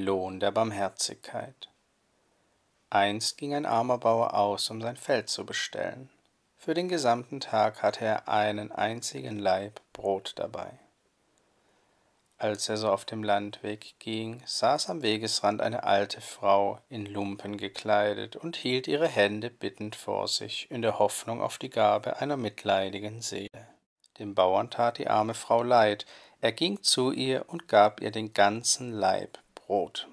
Lohn der Barmherzigkeit. Einst ging ein armer Bauer aus, um sein Feld zu bestellen. Für den gesamten Tag hatte er einen einzigen Laib Brot dabei. Als er so auf dem Landweg ging, saß am Wegesrand eine alte Frau, in Lumpen gekleidet, und hielt ihre Hände bittend vor sich, in der Hoffnung auf die Gabe einer mitleidigen Seele. Dem Bauern tat die arme Frau leid, er ging zu ihr und gab ihr den ganzen Leib Brot.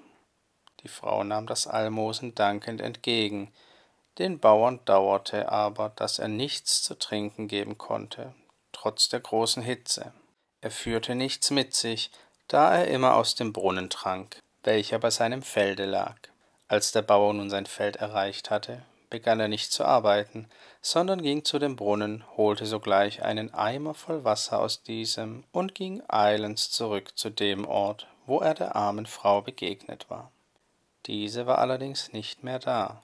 Die Frau nahm das Almosen dankend entgegen, den Bauern dauerte aber, dass er nichts zu trinken geben konnte, trotz der großen Hitze. Er führte nichts mit sich, da er immer aus dem Brunnen trank, welcher bei seinem Felde lag. Als der Bauer nun sein Feld erreicht hatte, begann er nicht zu arbeiten, sondern ging zu dem Brunnen, holte sogleich einen Eimer voll Wasser aus diesem und ging eilends zurück zu dem Ort, wo er der armen Frau begegnet war. Diese war allerdings nicht mehr da.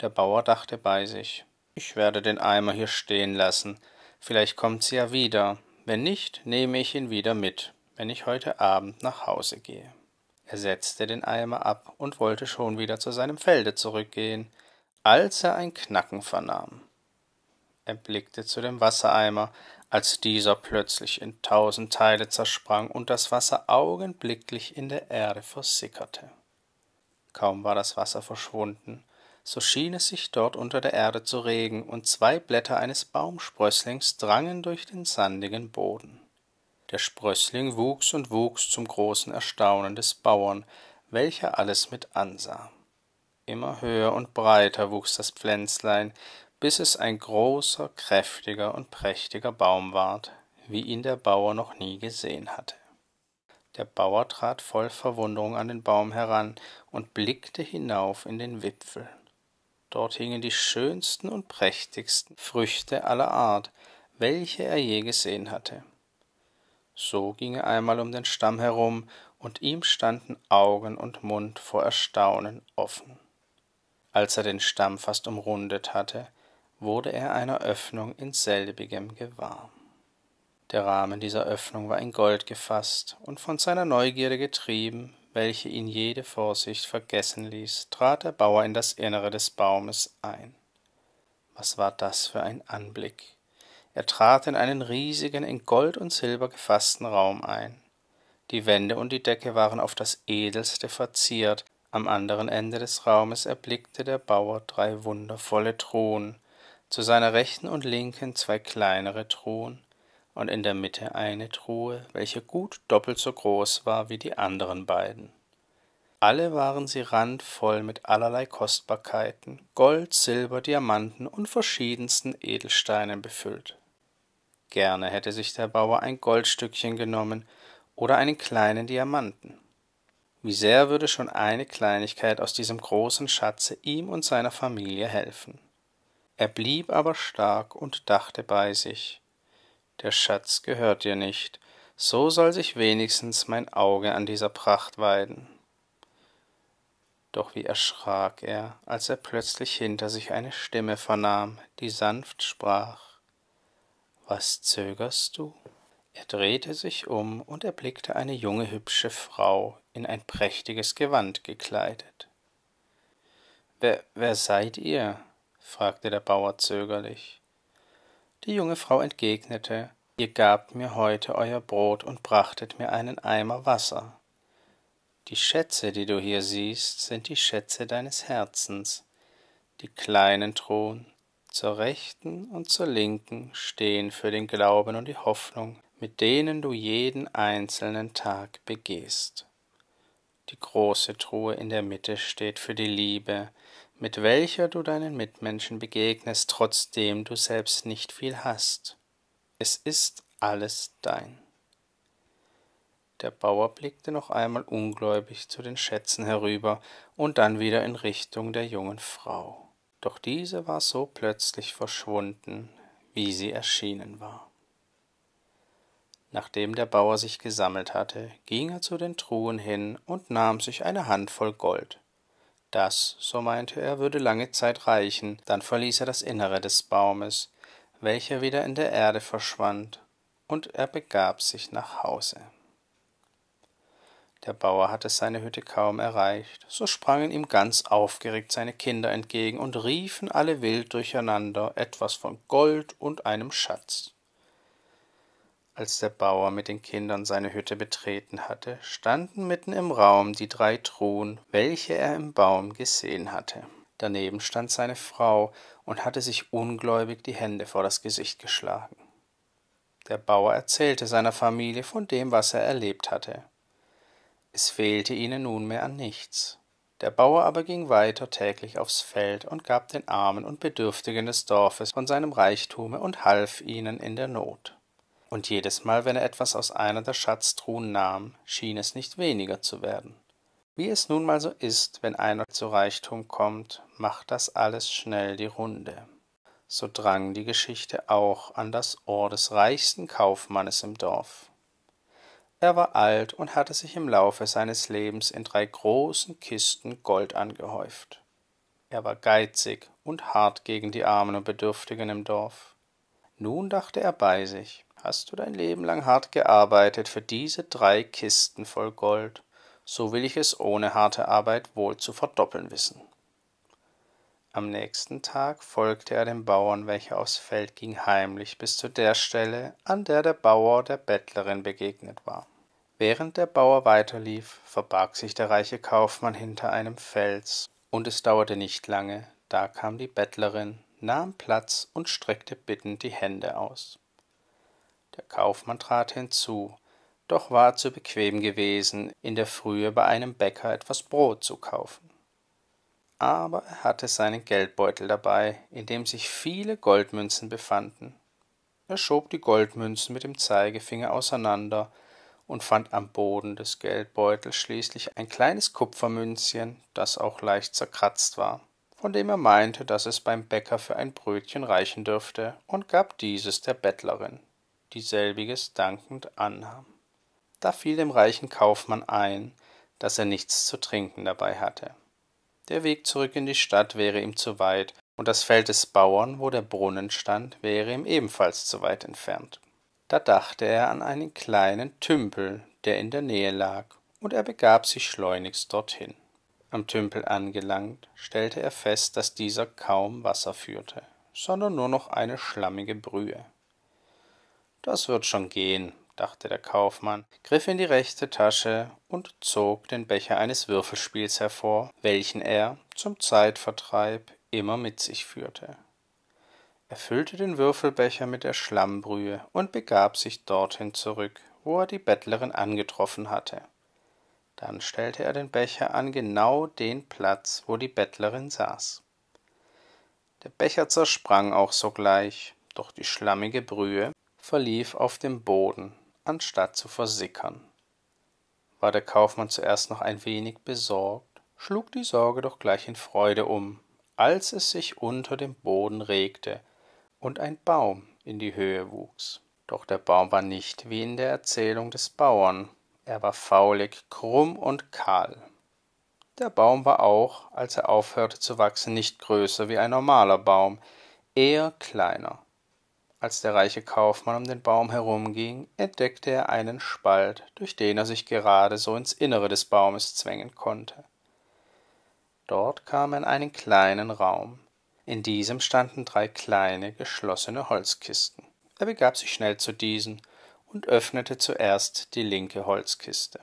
Der Bauer dachte bei sich, ich werde den Eimer hier stehen lassen, vielleicht kommt sie ja wieder, wenn nicht, nehme ich ihn wieder mit, wenn ich heute Abend nach Hause gehe. Er setzte den Eimer ab und wollte schon wieder zu seinem Felde zurückgehen, als er ein Knacken vernahm. Er blickte zu dem Wassereimer, als dieser plötzlich in tausend Teile zersprang und das Wasser augenblicklich in der Erde versickerte. Kaum war das Wasser verschwunden, so schien es sich dort unter der Erde zu regen, und zwei Blätter eines Baumsprösslings drangen durch den sandigen Boden. Der Sprössling wuchs und wuchs zum großen Erstaunen des Bauern, welcher alles mit ansah. Immer höher und breiter wuchs das Pflänzlein, bis es ein großer, kräftiger und prächtiger Baum ward, wie ihn der Bauer noch nie gesehen hatte. Der Bauer trat voll Verwunderung an den Baum heran und blickte hinauf in den Wipfel. Dort hingen die schönsten und prächtigsten Früchte aller Art, welche er je gesehen hatte. So ging er einmal um den Stamm herum, und ihm standen Augen und Mund vor Erstaunen offen. Als er den Stamm fast umrundet hatte, wurde er einer Öffnung in selbigem gewahr. Der Rahmen dieser Öffnung war in Gold gefasst, und von seiner Neugierde getrieben, welche ihn jede Vorsicht vergessen ließ, trat der Bauer in das Innere des Baumes ein. Was war das für ein Anblick? Er trat in einen riesigen, in Gold und Silber gefassten Raum ein. Die Wände und die Decke waren auf das edelste verziert, am anderen Ende des Raumes erblickte der Bauer drei wundervolle Thronen, zu seiner rechten und linken zwei kleinere Truhen und in der Mitte eine Truhe, welche gut doppelt so groß war wie die anderen beiden. Alle waren sie randvoll mit allerlei Kostbarkeiten, Gold, Silber, Diamanten und verschiedensten Edelsteinen befüllt. Gerne hätte sich der Bauer ein Goldstückchen genommen oder einen kleinen Diamanten. Wie sehr würde schon eine Kleinigkeit aus diesem großen Schatze ihm und seiner Familie helfen. Er blieb aber stark und dachte bei sich, der Schatz gehört dir nicht, so soll sich wenigstens mein Auge an dieser Pracht weiden. Doch wie erschrak er, als er plötzlich hinter sich eine Stimme vernahm, die sanft sprach Was zögerst du? Er drehte sich um und erblickte eine junge hübsche Frau, in ein prächtiges Gewand gekleidet. Wer, wer seid ihr? fragte der Bauer zögerlich. Die junge Frau entgegnete, Ihr gabt mir heute euer Brot und brachtet mir einen Eimer Wasser. Die Schätze, die du hier siehst, sind die Schätze deines Herzens. Die kleinen Thron zur rechten und zur linken stehen für den Glauben und die Hoffnung, mit denen du jeden einzelnen Tag begehst. Die große Truhe in der Mitte steht für die Liebe, mit welcher du deinen Mitmenschen begegnest, trotzdem du selbst nicht viel hast. Es ist alles dein. Der Bauer blickte noch einmal ungläubig zu den Schätzen herüber und dann wieder in Richtung der jungen Frau. Doch diese war so plötzlich verschwunden, wie sie erschienen war. Nachdem der Bauer sich gesammelt hatte, ging er zu den Truhen hin und nahm sich eine Handvoll Gold. Das, so meinte er, würde lange Zeit reichen, dann verließ er das Innere des Baumes, welcher wieder in der Erde verschwand, und er begab sich nach Hause. Der Bauer hatte seine Hütte kaum erreicht, so sprangen ihm ganz aufgeregt seine Kinder entgegen und riefen alle wild durcheinander etwas von Gold und einem Schatz. Als der Bauer mit den Kindern seine Hütte betreten hatte, standen mitten im Raum die drei Truhen, welche er im Baum gesehen hatte. Daneben stand seine Frau und hatte sich ungläubig die Hände vor das Gesicht geschlagen. Der Bauer erzählte seiner Familie von dem, was er erlebt hatte. Es fehlte ihnen nunmehr an nichts. Der Bauer aber ging weiter täglich aufs Feld und gab den Armen und Bedürftigen des Dorfes von seinem Reichtume und half ihnen in der Not und jedes Mal, wenn er etwas aus einer der Schatztruhen nahm, schien es nicht weniger zu werden. Wie es nun mal so ist, wenn einer zu Reichtum kommt, macht das alles schnell die Runde. So drang die Geschichte auch an das Ohr des reichsten Kaufmannes im Dorf. Er war alt und hatte sich im Laufe seines Lebens in drei großen Kisten Gold angehäuft. Er war geizig und hart gegen die Armen und Bedürftigen im Dorf. Nun dachte er bei sich, Hast du dein Leben lang hart gearbeitet für diese drei Kisten voll Gold, so will ich es ohne harte Arbeit wohl zu verdoppeln wissen. Am nächsten Tag folgte er dem Bauern, welcher aufs Feld ging, heimlich bis zu der Stelle, an der der Bauer der Bettlerin begegnet war. Während der Bauer weiterlief, verbarg sich der reiche Kaufmann hinter einem Fels, und es dauerte nicht lange, da kam die Bettlerin, nahm Platz und streckte bittend die Hände aus. Der Kaufmann trat hinzu, doch war zu bequem gewesen, in der Frühe bei einem Bäcker etwas Brot zu kaufen. Aber er hatte seinen Geldbeutel dabei, in dem sich viele Goldmünzen befanden. Er schob die Goldmünzen mit dem Zeigefinger auseinander und fand am Boden des Geldbeutels schließlich ein kleines Kupfermünzchen, das auch leicht zerkratzt war, von dem er meinte, dass es beim Bäcker für ein Brötchen reichen dürfte, und gab dieses der Bettlerin die selbiges dankend annahm. Da fiel dem reichen Kaufmann ein, dass er nichts zu trinken dabei hatte. Der Weg zurück in die Stadt wäre ihm zu weit, und das Feld des Bauern, wo der Brunnen stand, wäre ihm ebenfalls zu weit entfernt. Da dachte er an einen kleinen Tümpel, der in der Nähe lag, und er begab sich schleunigst dorthin. Am Tümpel angelangt, stellte er fest, dass dieser kaum Wasser führte, sondern nur noch eine schlammige Brühe. Das wird schon gehen, dachte der Kaufmann, griff in die rechte Tasche und zog den Becher eines Würfelspiels hervor, welchen er zum Zeitvertreib immer mit sich führte. Er füllte den Würfelbecher mit der Schlammbrühe und begab sich dorthin zurück, wo er die Bettlerin angetroffen hatte. Dann stellte er den Becher an genau den Platz, wo die Bettlerin saß. Der Becher zersprang auch sogleich, doch die schlammige Brühe verlief auf dem Boden, anstatt zu versickern. War der Kaufmann zuerst noch ein wenig besorgt, schlug die Sorge doch gleich in Freude um, als es sich unter dem Boden regte und ein Baum in die Höhe wuchs. Doch der Baum war nicht wie in der Erzählung des Bauern, er war faulig, krumm und kahl. Der Baum war auch, als er aufhörte zu wachsen, nicht größer wie ein normaler Baum, eher kleiner. Als der reiche Kaufmann um den Baum herumging, entdeckte er einen Spalt, durch den er sich gerade so ins Innere des Baumes zwängen konnte. Dort kam er in einen kleinen Raum. In diesem standen drei kleine, geschlossene Holzkisten. Er begab sich schnell zu diesen und öffnete zuerst die linke Holzkiste.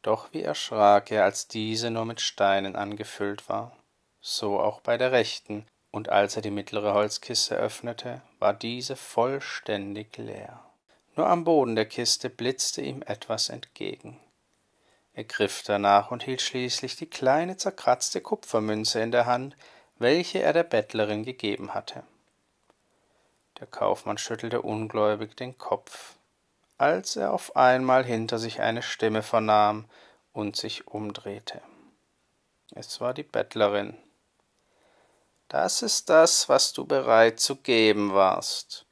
Doch wie erschrak er, als diese nur mit Steinen angefüllt war. So auch bei der rechten, und als er die mittlere Holzkiste öffnete, war diese vollständig leer. Nur am Boden der Kiste blitzte ihm etwas entgegen. Er griff danach und hielt schließlich die kleine zerkratzte Kupfermünze in der Hand, welche er der Bettlerin gegeben hatte. Der Kaufmann schüttelte ungläubig den Kopf, als er auf einmal hinter sich eine Stimme vernahm und sich umdrehte. Es war die Bettlerin, das ist das, was du bereit zu geben warst.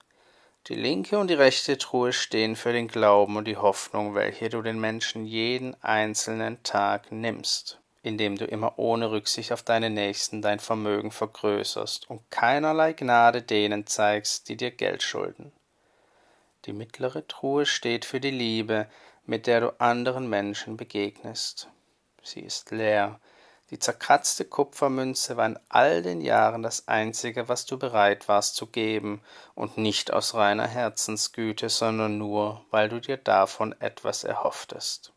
Die linke und die rechte Truhe stehen für den Glauben und die Hoffnung, welche du den Menschen jeden einzelnen Tag nimmst, indem du immer ohne Rücksicht auf deine Nächsten dein Vermögen vergrößerst und keinerlei Gnade denen zeigst, die dir Geld schulden. Die mittlere Truhe steht für die Liebe, mit der du anderen Menschen begegnest. Sie ist leer, die zerkratzte Kupfermünze war in all den Jahren das einzige, was du bereit warst zu geben, und nicht aus reiner Herzensgüte, sondern nur, weil du dir davon etwas erhofftest.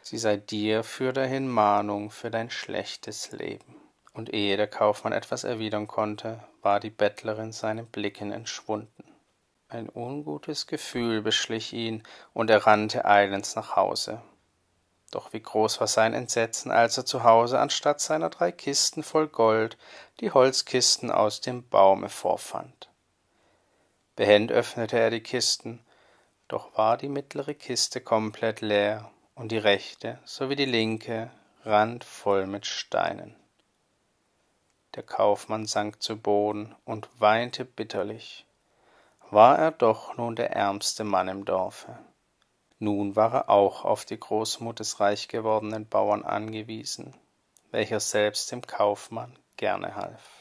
Sie sei dir für dahin Mahnung für dein schlechtes Leben. Und ehe der Kaufmann etwas erwidern konnte, war die Bettlerin seinen Blicken entschwunden. Ein ungutes Gefühl beschlich ihn, und er rannte eilends nach Hause. Doch wie groß war sein Entsetzen, als er zu Hause anstatt seiner drei Kisten voll Gold die Holzkisten aus dem Baume vorfand. Behend öffnete er die Kisten, doch war die mittlere Kiste komplett leer und die rechte sowie die linke randvoll mit Steinen. Der Kaufmann sank zu Boden und weinte bitterlich. War er doch nun der ärmste Mann im Dorfe. Nun war er auch auf die Großmut des reich gewordenen Bauern angewiesen, welcher selbst dem Kaufmann gerne half.